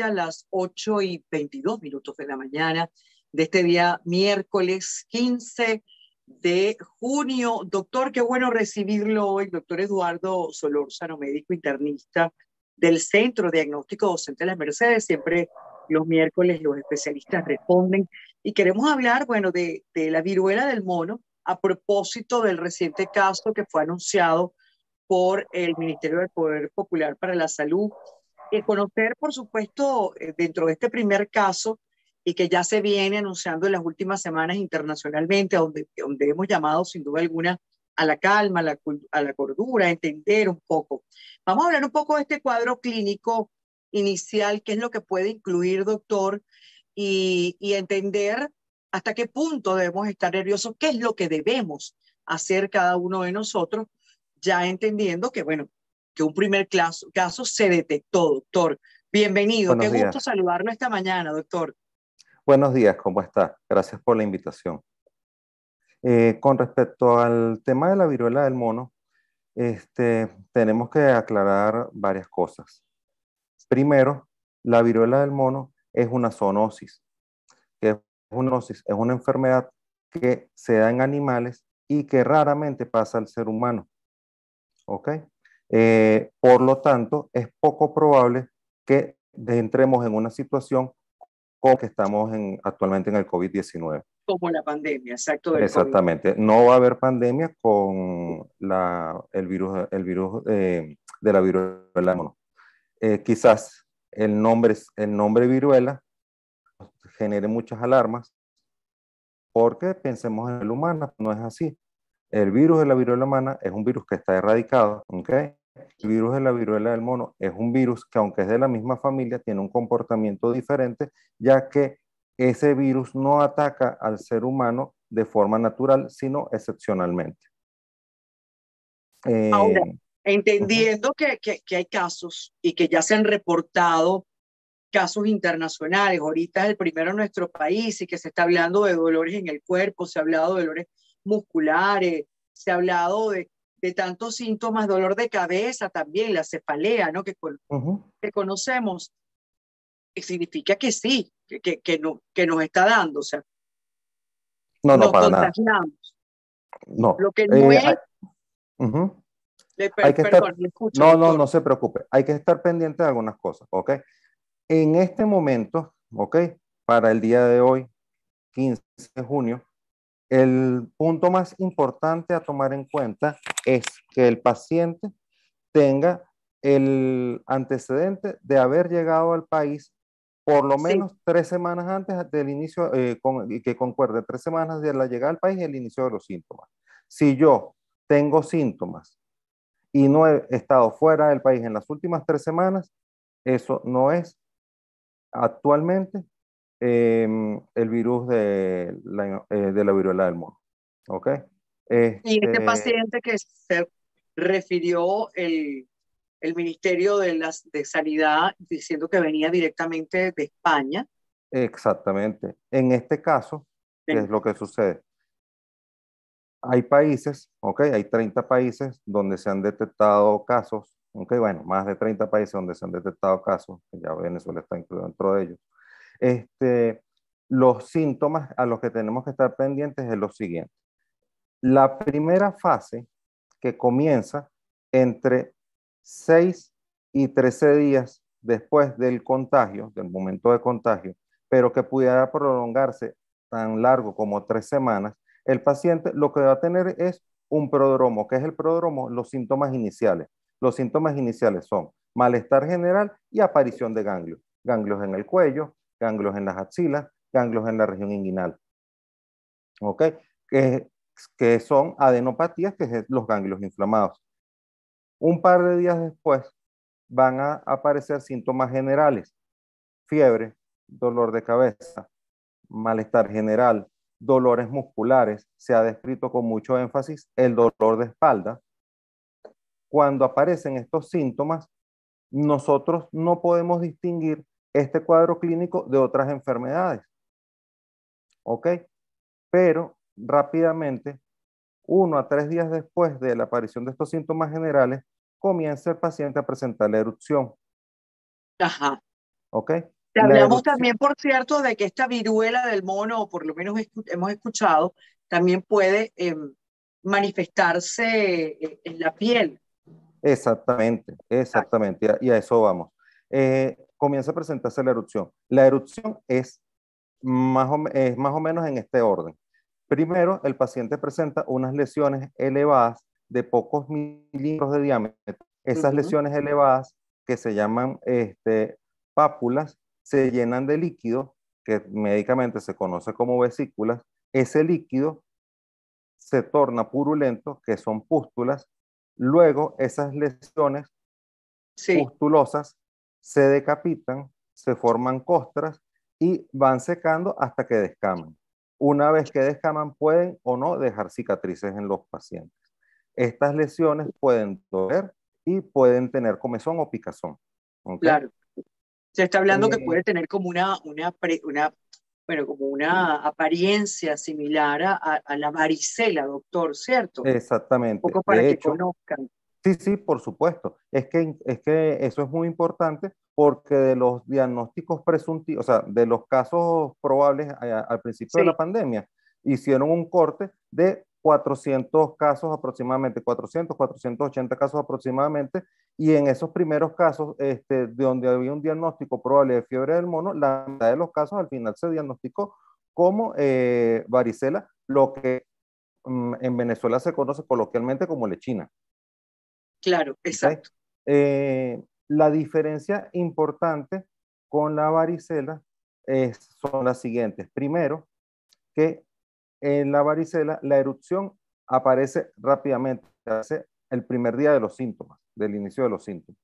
a las 8 y 22 minutos de la mañana de este día miércoles 15 de junio. Doctor, qué bueno recibirlo hoy, doctor Eduardo Solórzano, médico internista del Centro Diagnóstico Docente de las Mercedes. Siempre los miércoles los especialistas responden y queremos hablar, bueno, de, de la viruela del mono a propósito del reciente caso que fue anunciado por el Ministerio del Poder Popular para la Salud y conocer, por supuesto, eh, dentro de este primer caso, y que ya se viene anunciando en las últimas semanas internacionalmente, donde, donde hemos llamado sin duda alguna a la calma, a la, cordura, a entender un poco. Vamos a hablar un poco de este cuadro clínico inicial, qué es lo que puede incluir, doctor, y entender hasta qué punto debemos estar nerviosos, qué es lo que debemos hacer cada uno de nosotros, ya entendiendo que, bueno, que un primer caso, caso se detectó, doctor. Bienvenido, qué gusto saludarlo esta mañana, doctor. Buenos días, ¿cómo está? Gracias por la invitación. Eh, con respecto al tema de la viruela del mono, este, tenemos que aclarar varias cosas. Primero, la viruela del mono es una zoonosis. Que es una zoonosis es una enfermedad que se da en animales y que raramente pasa al ser humano. ¿Ok? Eh, por lo tanto, es poco probable que entremos en una situación como que estamos en, actualmente en el COVID-19. Como la pandemia, exacto. Exactamente. No va a haber pandemia con el virus, el virus eh, de la viruela eh, quizás el nombre, el nombre viruela genere muchas alarmas porque pensemos en el humano, no es así. El virus de la viruela humana es un virus que está erradicado, ¿ok? El virus de la viruela del mono es un virus que aunque es de la misma familia, tiene un comportamiento diferente, ya que ese virus no ataca al ser humano de forma natural, sino excepcionalmente. Eh, Ahora, entendiendo que, que, hay casos y que ya se han reportado casos internacionales, ahorita es el primero en nuestro país y que se está hablando de dolores en el cuerpo, se ha hablado de dolores musculares, se ha hablado de de tantos síntomas, dolor de cabeza también, la cefalea, ¿no? Que, conocemos, significa que sí, que, que, no, que nos está dando, o sea. No, no, para nada. No. Lo que no eh, es. Hay, le, que estar, no, no, no se preocupe. Hay que estar pendiente de algunas cosas, ¿ok? En este momento, ¿ok? Para el día de hoy, 15 de junio, el punto más importante a tomar en cuenta es que el paciente tenga el antecedente de haber llegado al país por lo menos tres semanas antes del inicio, eh, que concuerde, tres semanas de la llegada al país y el inicio de los síntomas. Si yo tengo síntomas y no he estado fuera del país en las últimas tres semanas, eso no es actualmente em, el virus de la, eh, de la viruela del mono. ¿Ok? Y este, este paciente que se refirió el, el Ministerio de, las, de Sanidad diciendo que venía directamente de España. Exactamente. En este caso, ¿qué es lo que sucede? Hay países, ok, hay 30 países donde se han detectado casos, ok, bueno, más de 30 países donde se han detectado casos, ya Venezuela está incluido dentro de ellos. Este, los síntomas a los que tenemos que estar pendientes es lo siguiente. La primera fase que comienza entre 6 y 13 días después del contagio, del momento de contagio, pero que pudiera prolongarse tan largo como tres semanas, el paciente lo que va a tener es un prodromo. ¿Qué es el prodromo? Los síntomas iniciales. Los síntomas iniciales son malestar general y aparición de ganglios. Ganglios en el cuello, ganglios en las axilas, ganglios en la región inguinal. ¿Ok? Eh, que son adenopatías, que son los ganglios inflamados. Un par de días después van a aparecer síntomas generales, fiebre, dolor de cabeza, malestar general, dolores musculares, se ha descrito con mucho énfasis el dolor de espalda. Cuando aparecen estos síntomas, nosotros no podemos distinguir este cuadro clínico de otras enfermedades. ¿Ok? Pero rápidamente, uno a tres días después de la aparición de estos síntomas generales, comienza el paciente a presentar la erupción. Ajá. ¿Ok? Hablamos también, por cierto, de que esta viruela del mono, o por lo menos hemos escuchado, también puede em, manifestarse eh, en la piel. Exactamente, exactamente, y a, eso vamos. Eh, comienza a presentarse la erupción. La erupción es más, es más o menos en este orden. Primero, el paciente presenta unas lesiones elevadas de pocos milímetros de diámetro. Esas lesiones elevadas, que se llaman este, pápulas, se llenan de líquido, que médicamente se conoce como vesículas. Ese líquido se torna purulento, que son pústulas. Luego, esas lesiones se decapitan, se forman costras y van secando hasta que descaman. Una vez que descaman, pueden o no dejar cicatrices en los pacientes. Estas lesiones pueden doler y pueden tener comezón o picazón. Claro. Se está hablando que eh, puede tener como una, una, como una apariencia similar a, la varicela, doctor, ¿cierto? Exactamente. Un poco para que conozcan. Sí, sí, por supuesto. Es que, es que eso es muy importante porque de los diagnósticos presuntivos, o sea, de los casos probables al principio de la pandemia, hicieron un corte de 400 casos aproximadamente, 400, 480 casos aproximadamente, y en esos primeros casos, este, de donde había un diagnóstico probable de fiebre del mono, la mitad de los casos al final se diagnosticó como eh, varicela, lo que mm, en Venezuela se conoce coloquialmente como lechina. Claro, exacto. Eh, la diferencia importante con la varicela son las siguientes. Primero, que en la varicela la erupción aparece rápidamente, hace el primer día de los síntomas, del inicio de los síntomas.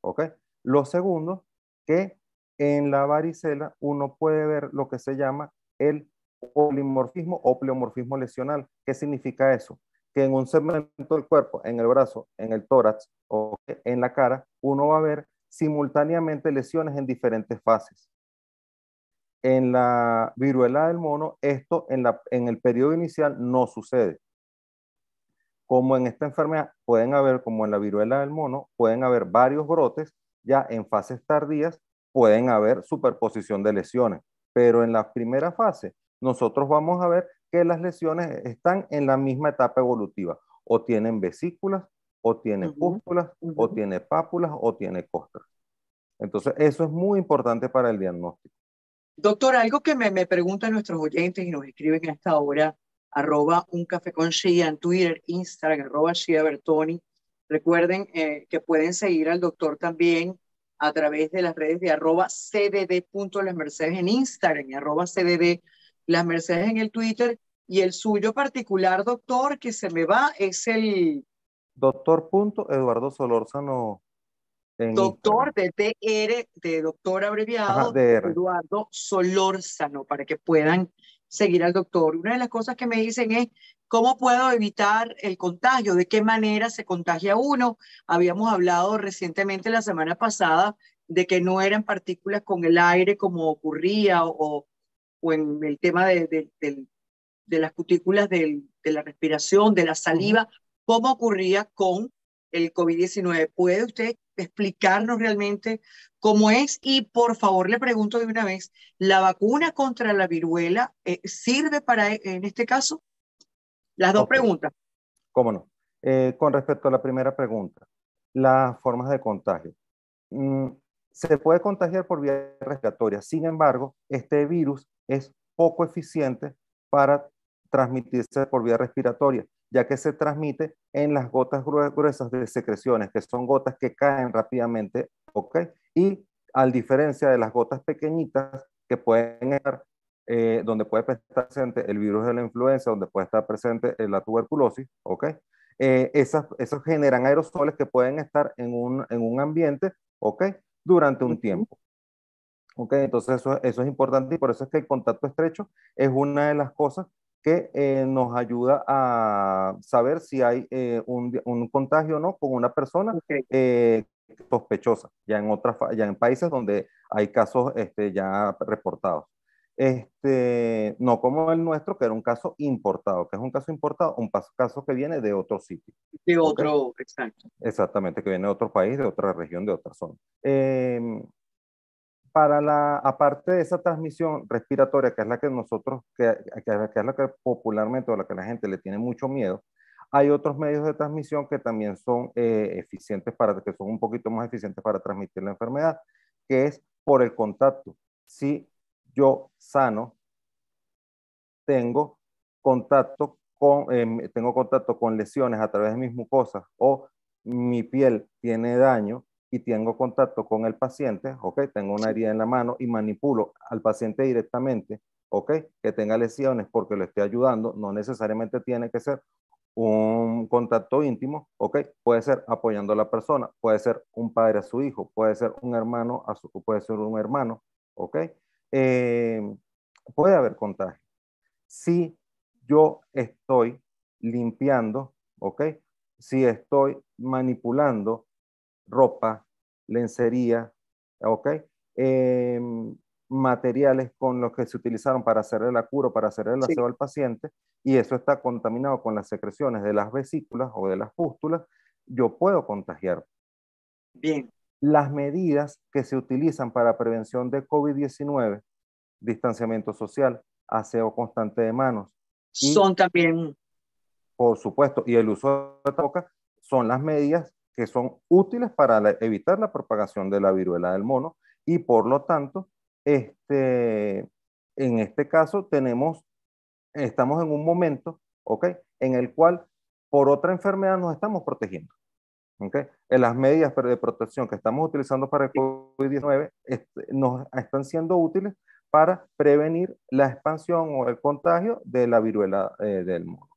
¿Ok? Lo segundo, que en la varicela uno puede ver lo que se llama el polimorfismo o pleomorfismo lesional. ¿Qué significa eso? que en un segmento del cuerpo, en el brazo, en el tórax o en la cara, uno va a ver simultáneamente lesiones en diferentes fases. En la viruela del mono, esto en, el periodo inicial no sucede. Como en esta enfermedad pueden haber, como en la viruela del mono, pueden haber varios brotes, ya en fases tardías pueden haber superposición de lesiones, pero en la primera fase nosotros vamos a ver que las lesiones están en la misma etapa evolutiva, o tienen vesículas, o tienen pústulas, o tiene pápulas, o tiene costras. Entonces, eso es muy importante para el diagnóstico. Doctor, algo que me, preguntan nuestros oyentes y nos escriben a esta hora, arroba un café con en Twitter, Instagram, arroba Shia Bertoni. Recuerden eh, que pueden seguir al doctor también a través de las redes de arroba cdd.lesmercedes en Instagram y arroba cdd las Mercedes en el Twitter y el suyo particular, doctor, que se me va, es el... Doctor Eduardo Solórzano. doctor de DR, de doctor abreviado, Eduardo Solórzano, para que puedan seguir al doctor. Una de las cosas que me dicen es, ¿Cómo puedo evitar el contagio? ¿De qué manera se contagia uno? Habíamos hablado recientemente la semana pasada de que no eran partículas con el aire como ocurría o, o en el tema de, las cutículas de la respiración, de la saliva, cómo ocurría con el COVID-19. ¿Puede usted explicarnos realmente cómo es? Y por favor, le pregunto de una vez, ¿la vacuna contra la viruela eh, sirve para, e, en este caso? Las dos preguntas. ¿Cómo no? Eh, con respecto a la primera pregunta, las formas de contagio. Mm, se puede contagiar por vía respiratoria. Sin embargo, este virus es poco eficiente para transmitirse por vía respiratoria, ya que se transmite en las gotas gruesas de secreciones, que son gotas que caen rápidamente, ¿ok? Y a diferencia de las gotas pequeñitas que pueden estar, eh, donde puede estar presente el virus de la influenza, donde puede estar presente eh, la tuberculosis, ¿ok? Eh, esas, generan aerosoles que pueden estar en un, en un ambiente, ¿ok? durante un tiempo. Okay, Entonces eso, es importante y por eso es que el contacto estrecho es una de las cosas que eh, nos ayuda a saber si hay eh, un, un, contagio o no con una persona eh, sospechosa, ya en, otra ya en países donde hay casos este, ya reportados. Este, no como el nuestro, que era un caso importado, que es un caso importado, un caso que viene de otro sitio. De otro, exacto. Exactamente, que viene de otro país, de otra región, de otra zona. Em, para la, aparte de esa transmisión respiratoria, que es la que nosotros, que, que es la que popularmente o la que la gente le tiene mucho miedo, hay otros medios de transmisión que también son eh, eficientes para, que son un poquito más eficientes para transmitir la enfermedad, que es por el contacto. Si yo sano tengo contacto con, eh, tengo contacto con lesiones a través de mis mucosas o mi piel tiene daño y tengo contacto con el paciente, ¿ok? Tengo una herida en la mano y manipulo al paciente directamente, ¿ok? Que tenga lesiones porque lo estoy ayudando, no necesariamente tiene que ser un contacto íntimo, ¿ok? Puede ser apoyando a la persona, puede ser un padre a su hijo, puede ser un hermano a su, puede ser un hermano, ¿ok? Eh, puede haber contagio. Si yo estoy limpiando, ¿ok? Si estoy manipulando ropa, lencería, ¿ok? Em, materiales con los que se utilizaron para hacer el acuro, para hacer el aseo al paciente, y eso está contaminado con las secreciones de las vesículas o de las pústulas, yo puedo contagiar. Bien, las medidas que se utilizan para prevención de COVID-19, distanciamiento social, aseo constante de manos. son también. Por supuesto, y el uso de toca son las medidas que son útiles para evitar la propagación de la viruela del mono y por lo tanto, este, en este caso tenemos, estamos en un momento, ¿ok? En el cual por otra enfermedad nos estamos protegiendo. En las medidas de protección que estamos utilizando para el COVID-19 este, nos están siendo útiles para prevenir la expansión o el contagio de la viruela eh, del mono.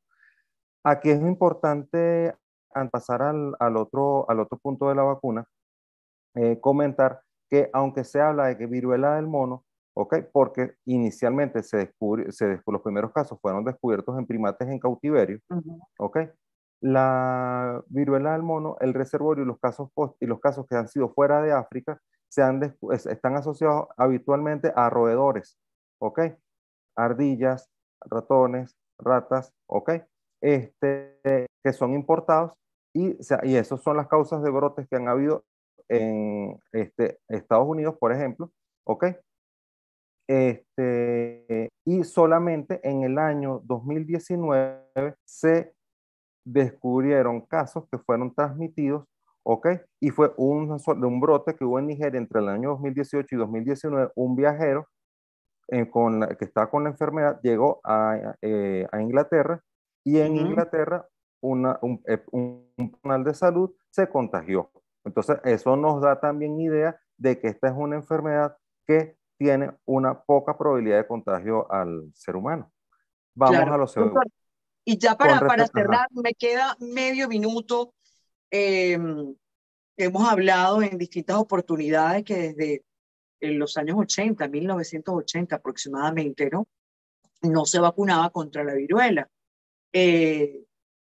Aquí es importante, al pasar al, otro, al otro punto de la vacuna, eh, comentar que aunque se habla de que viruela del mono, Porque inicialmente se se los primeros casos fueron descubiertos en primates en cautiverio, ¿ok? la viruela del mono, el reservorio y los casos, post, y los casos que han sido fuera de África se han pues, están asociados habitualmente a roedores, ¿ok? Ardillas, ratones, ratas, ¿ok? Este, que son importados y, y esas son las causas de brotes que han habido en este, Estados Unidos, por ejemplo, ¿ok? Este, y solamente en el año 2019 se descubrieron casos que fueron transmitidos, ¿ok? Y fue un, un brote que hubo en Nigeria entre el año 2018 y 2019, un viajero eh, con que está con la enfermedad llegó a, eh, Inglaterra y en Inglaterra una, un, eh, un, canal de salud se contagió. Entonces, eso nos da también idea de que esta es una enfermedad que tiene una poca probabilidad de contagio al ser humano. Vamos a los segundo. Y ya para, para cerrar, me queda medio minuto. Em, hemos hablado en distintas oportunidades que desde los años 80, 1980 aproximadamente, ¿no? No se vacunaba contra la viruela, eh,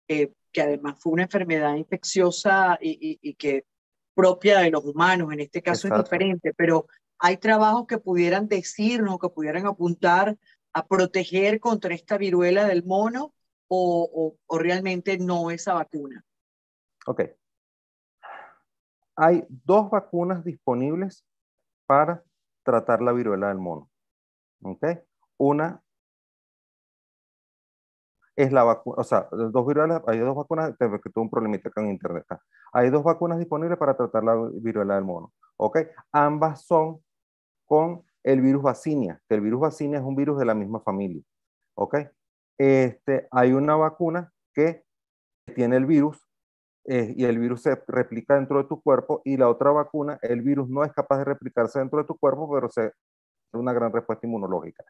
eh, que además fue una enfermedad infecciosa y, y, que propia de los humanos, en este caso es diferente, pero hay trabajos que pudieran decirnos, que pudieran apuntar a proteger contra esta viruela del mono o, realmente no esa vacuna? Ok. Hay dos vacunas disponibles para tratar la viruela del mono. ¿Ok? Una es la vacuna, o sea, dos viruelas, hay dos vacunas, que tuve un problemita con en internet. Ah. Hay dos vacunas disponibles para tratar la viruela del mono. ¿Ok? Ambas son con el virus vacinia, que el virus vacinia es un virus de la misma familia. ¿Ok? este, hay una vacuna que tiene el virus eh, y el virus se replica dentro de tu cuerpo y la otra vacuna, el virus no es capaz de replicarse dentro de tu cuerpo, pero se una gran respuesta inmunológica.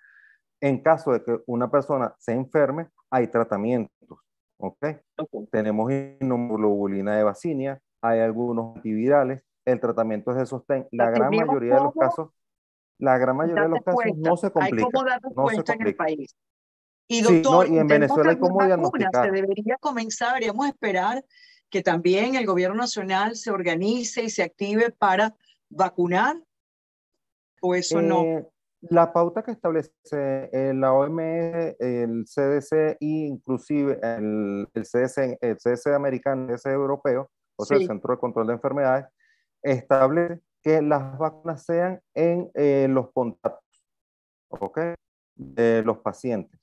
En caso de que una persona se enferme, hay tratamientos. ¿okay? Tenemos inmunoglobulina de vacinia, hay algunos antivirales, el tratamiento es de sostén. La gran mayoría de los casos, la gran mayoría de los casos no se complica. no se complica. En el país. Y doctor, en Venezuela cómo Se debería comenzar, deberíamos esperar que también el gobierno nacional se organice y se active para vacunar o eso no. Eh, la pauta que establece eh, la OMS, el CDC e inclusive el, CDC, americano, el CDC europeo, o sea, el Centro de Control de Enfermedades, establece que las vacunas sean en eh, los contactos, ¿ok? De los pacientes.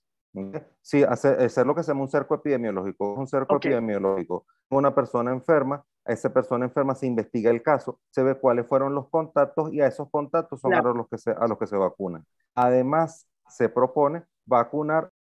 Sí, hacer, lo que se llama un cerco epidemiológico. Un cerco epidemiológico. Una persona enferma, a esa persona enferma se investiga el caso, se ve cuáles fueron los contactos y a esos contactos son los que a los que se vacunan. Además, se propone vacunar